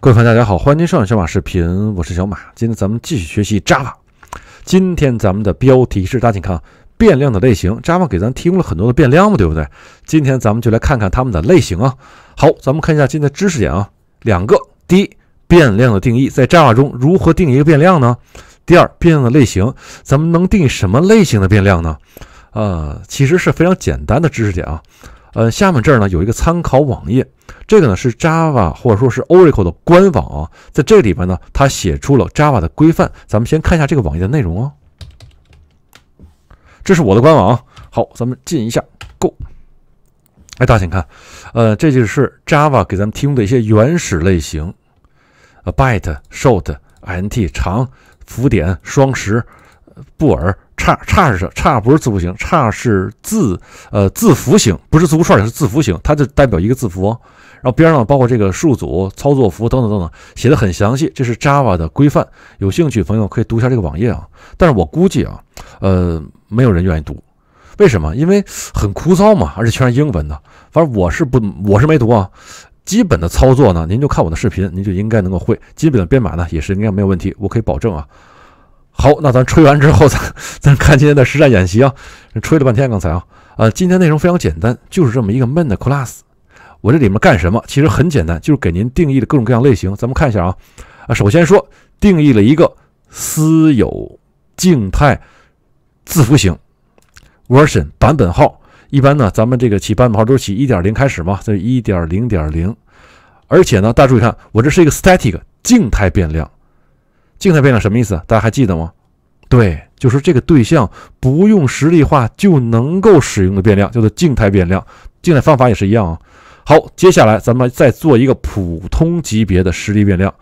各位朋友，大家好，欢迎收看小马视频，我是小马。今天咱们继续学习 Java。今天咱们的标题是大家请看变量的类型。Java 给咱提供了很多的变量嘛，对不对？今天咱们就来看看它们的类型啊。好，咱们看一下今天知识点啊，两个。第一，变量的定义，在 Java 中如何定义一个变量呢？第二，变量的类型，咱们能定义什么类型的变量呢？呃，其实是非常简单的知识点啊。呃，下面这儿呢有一个参考网页，这个呢是 Java 或者说是 Oracle 的官网啊，在这里边呢，它写出了 Java 的规范。咱们先看一下这个网页的内容哦。这是我的官网，好，咱们进一下 Go。哎，大家请看，呃，这就是 Java 给咱们提供的一些原始类型：byte 呃、short、int、长、浮点、双十、布尔。叉叉是什么？叉不是字符型，叉是字呃字符型，不是字符串，是字符型，它就代表一个字符。然后边上包括这个数组操作符等等等等，写的很详细，这是 Java 的规范。有兴趣朋友可以读一下这个网页啊。但是我估计啊，呃，没有人愿意读，为什么？因为很枯燥嘛，而且全是英文的。反正我是不，我是没读啊。基本的操作呢，您就看我的视频，您就应该能够会。基本的编码呢，也是应该没有问题，我可以保证啊。好，那咱吹完之后，咱咱看今天的实战演习啊。吹了半天，刚才啊，呃，今天内容非常简单，就是这么一个 m e n 的 class。我这里面干什么？其实很简单，就是给您定义的各种各样类型。咱们看一下啊，啊，首先说定义了一个私有静态字符型 version 版本号。一般呢，咱们这个起版本号都是起一点零开始嘛，这1一点零点零。而且呢，大家注意看，我这是一个 static 静态变量。静态变量什么意思？大家还记得吗？对，就是这个对象不用实例化就能够使用的变量叫做静态变量。静态方法也是一样啊。好，接下来咱们再做一个普通级别的实例变量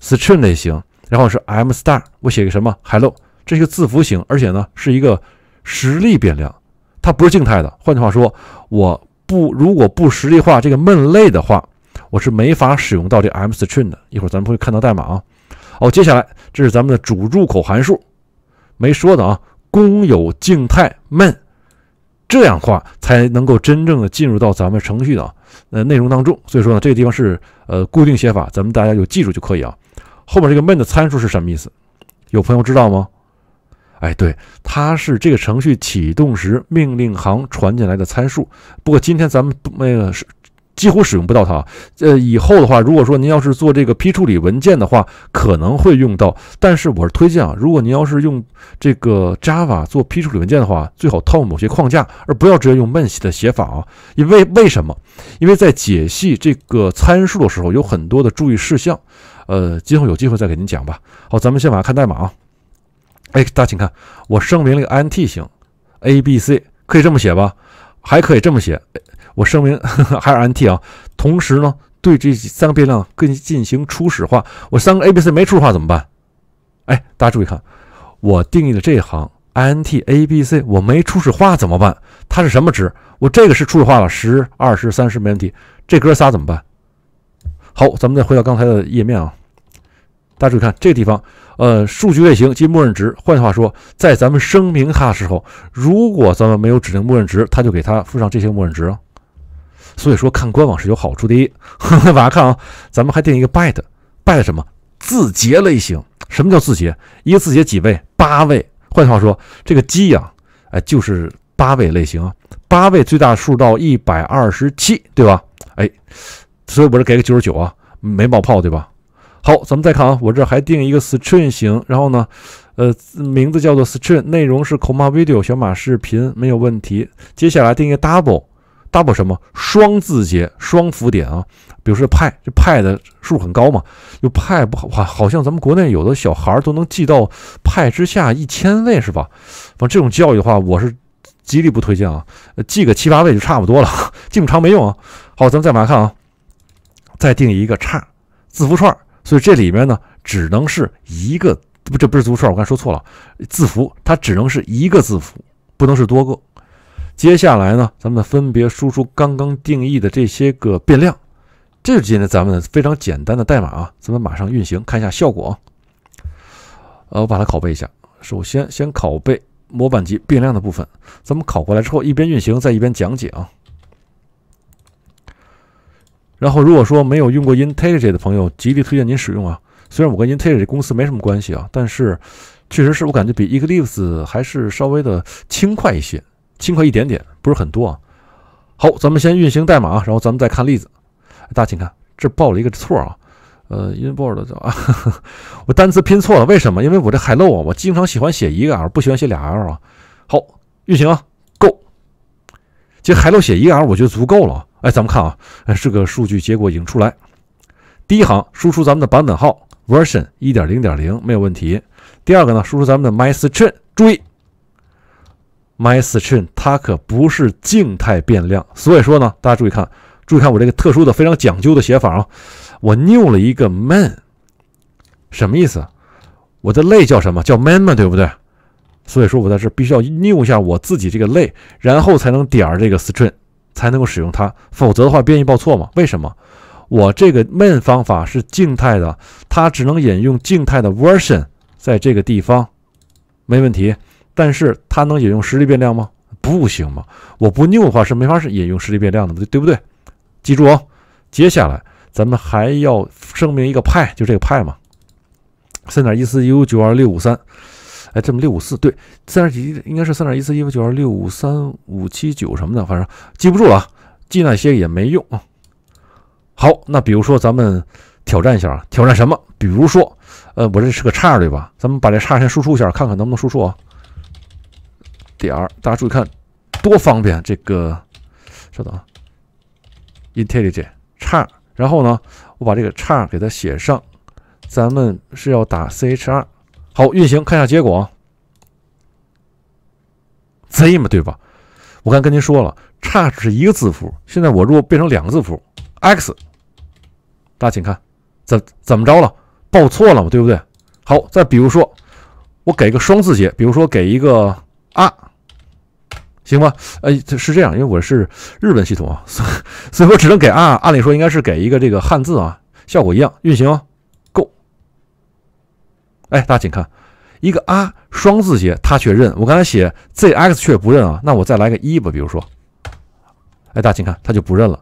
，string 类型，然后是 m star，我写个什么 hello，这是一个字符型，而且呢是一个实例变量，它不是静态的。换句话说，我不如果不实例化这个闷类的话，我是没法使用到这 m string 的。一会儿咱们会看到代码啊。好，接下来这是咱们的主入口函数，没说的啊，公有静态 main，这样的话才能够真正的进入到咱们程序的呃内容当中。所以说呢，这个地方是呃固定写法，咱们大家有记住就可以啊。后面这个 main 的参数是什么意思？有朋友知道吗？哎，对，它是这个程序启动时命令行传进来的参数。不过今天咱们那个是。几乎使用不到它，呃，以后的话，如果说您要是做这个批处理文件的话，可能会用到。但是我是推荐啊，如果您要是用这个 Java 做批处理文件的话，最好套某些框架，而不要直接用 m 笨兮的写法啊。因为为什么？因为在解析这个参数的时候，有很多的注意事项。呃，今后有机会再给您讲吧。好，咱们先往下看代码啊。哎，大家请看，我声明了一个 int 型，a b c 可以这么写吧？还可以这么写。我声明 还是 int 啊，同时呢对这三个变量进行初始化。我三个 a、b、c 没初始化怎么办？哎，大家注意看，我定义的这一行 int a、b、c，我没初始化怎么办？它是什么值？我这个是初始化了十、二十、三十没问题。这哥仨怎么办？好，咱们再回到刚才的页面啊，大家注意看这个地方，呃，数据类型及默认值。换句话说，在咱们声明它的时候，如果咱们没有指定默认值，它就给它附上这些默认值。所以说看官网是有好处的。往 下看啊，咱们还定一个 byte，byte 什么字节类型？什么叫字节？一个字节几位？八位。换句话说，这个 G 啊，哎就是八位类型，啊。八位最大数到一百二十七，对吧？哎，所以我这给个九十九啊，没冒泡，对吧？好，咱们再看啊，我这还定一个 string 型，然后呢，呃，名字叫做 string，内容是 comma video 小马视频，没有问题。接下来定一个 double。double 什么双字节双浮点啊？比如说派，这派的数很高嘛，就派不好，好像咱们国内有的小孩都能记到派之下一千位是吧？反正这种教育的话，我是极力不推荐啊，记个七八位就差不多了，记 不长没用啊。好，咱们再往下看啊，再定一个叉字符串，所以这里面呢，只能是一个，不，这不是字符串，我刚才说错了，字符它只能是一个字符，不能是多个。接下来呢，咱们分别输出刚刚定义的这些个变量。这是今天咱们非常简单的代码啊，咱们马上运行看一下效果。呃，我把它拷贝一下。首先先拷贝模板及变量的部分，咱们拷过来之后，一边运行再一边讲解啊。然后如果说没有用过 i n t e g e i 的朋友，极力推荐您使用啊。虽然我跟 i n t e g e i 公司没什么关系啊，但是确实是我感觉比 Eclipse 还是稍微的轻快一些。轻快一点点，不是很多啊。好，咱们先运行代码，然后咱们再看例子。大家请看，这报了一个错啊。呃，import 叫，我单词拼错了，为什么？因为我这 hello 啊，我经常喜欢写一个 l，不喜欢写俩 l 啊。好，运行，go。其实 hello 写一个 l 我觉得足够了哎，咱们看啊，哎，这个数据结果已经出来。第一行输出咱们的版本号 version 一点零点零，没有问题。第二个呢，输出咱们的 my string，注意。My string 它可不是静态变量，所以说呢，大家注意看，注意看我这个特殊的、非常讲究的写法啊，我 new 了一个 main，什么意思？我的类叫什么？叫 main 嘛，对不对？所以说我在这必须要 new 一下我自己这个类，然后才能点儿这个 string，才能够使用它，否则的话编译报错嘛。为什么？我这个 main 方法是静态的，它只能引用静态的 version，在这个地方没问题。但是它能引用实力变量吗？不行吗？我不 new 的话是没法是引用实力变量的，对不对？记住哦。接下来咱们还要声明一个派，就这个派嘛，三点一四一五九二六五三，哎，这么六五四对，三点几应该是三点一四一五九二六五三五七九什么的，反正记不住了啊，记那些也没用啊。好，那比如说咱们挑战一下，啊，挑战什么？比如说，呃，我这是个叉对吧？咱们把这叉先输出一下，看看能不能输出啊。点儿，大家注意看，多方便！这个，稍等啊，intelligence 叉，然后呢，我把这个叉给它写上，咱们是要打 chr，好，运行，看一下结果，z 嘛，对吧？我刚跟您说了，叉只是一个字符，现在我如果变成两个字符 x，大家请看，怎怎么着了？报错了嘛，对不对？好，再比如说，我给个双字节，比如说给一个啊。行吧，哎，这是这样，因为我是日本系统啊，所以所以我只能给啊。按理说应该是给一个这个汉字啊，效果一样，运行够。哎，大家请看一个啊双字节，它却认我刚才写 z x 却不认啊。那我再来个一吧，比如说，哎，大家请看，它就不认了。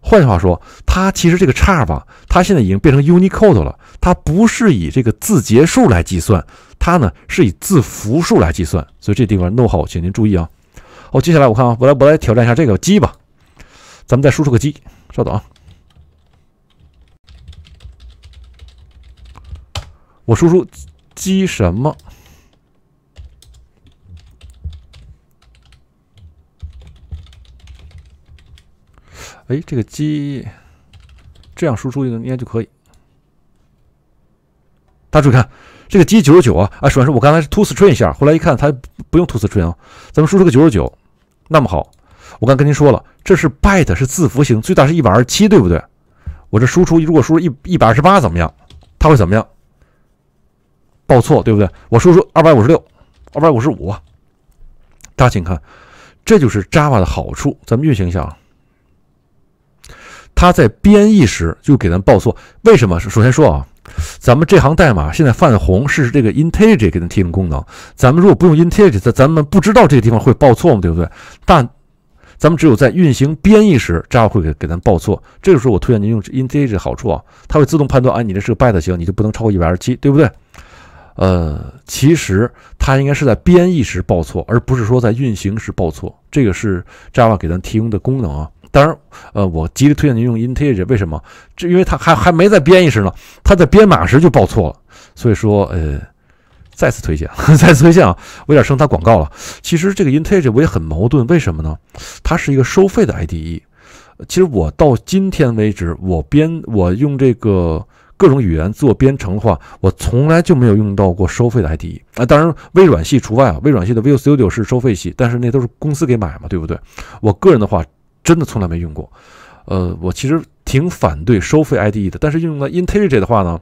换句话说，它其实这个叉吧，它现在已经变成 Unicode 了，它不是以这个字节数来计算，它呢是以字符数来计算，所以这地方弄好，请您注意啊。哦，接下来我看啊，我来我来挑战一下这个鸡吧，咱们再输出个鸡，稍等啊，我输出鸡什么？哎，这个鸡这样输出应该就可以。大家注意看，这个鸡九十九啊啊！首先是我刚才是 to string 一下，后来一看它不用 to string 啊，咱们输出个九十九。那么好，我刚跟您说了，这是 byte 是字符型，最大是一百二十七，对不对？我这输出如果输一一百二十八怎么样？它会怎么样？报错，对不对？我输出二百五十六、二百五十五，大家请看，这就是 Java 的好处。咱们运行一下啊，它在编译时就给咱报错，为什么？首先说啊。咱们这行代码现在泛红，是这个 Integer 给咱提供功能。咱们如果不用 Integer，咱们不知道这个地方会报错吗？对不对？但咱们只有在运行编译时，Java 会给给咱报错。这个时候我推荐您用 Integer，好处啊，它会自动判断，哎，你这是个 b a t e 型，你就不能超过一百二十七，对不对？呃，其实它应该是在编译时报错，而不是说在运行时报错。这个是 Java 给咱提供的功能啊。当然，呃，我极力推荐您用 i n t e g e r 为什么？这因为它还还没在编译时呢，它在编码时就报错了。所以说，呃，再次推荐，再次推荐啊！我有点生它广告了。其实这个 i n t e g e r 我也很矛盾，为什么呢？它是一个收费的 IDE。其实我到今天为止，我编我用这个各种语言做编程的话，我从来就没有用到过收费的 IDE 啊。当然，微软系除外啊，微软系的 Visual Studio 是收费系，但是那都是公司给买嘛，对不对？我个人的话。真的从来没用过，呃，我其实挺反对收费 ID e 的。但是用了 Intellij 的话呢，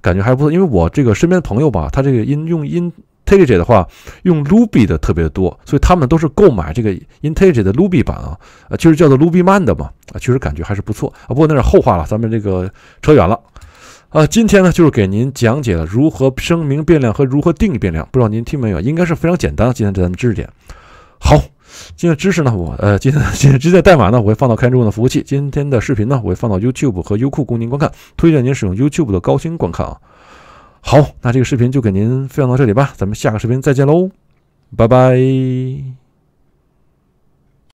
感觉还不错。因为我这个身边的朋友吧，他这个应用 Intellij 的话，用 Ruby 的特别多，所以他们都是购买这个 Intellij 的 Ruby 版啊，就是叫做 Ruby Man 的嘛，啊，其实感觉还是不错啊。不过那是后话了，咱们这个扯远了。啊，今天呢就是给您讲解了如何声明变量和如何定义变量，不知道您听没有？应该是非常简单的。今天咱们知识点。好，今天的知识呢，我呃，今天 今天的代码呢，我会放到开中网的服务器。今天的视频呢，我会放到 YouTube 和优酷供您观看，推荐您使用 YouTube 的高清观看啊。好，那这个视频就给您分享到这里吧，咱们下个视频再见喽，拜拜。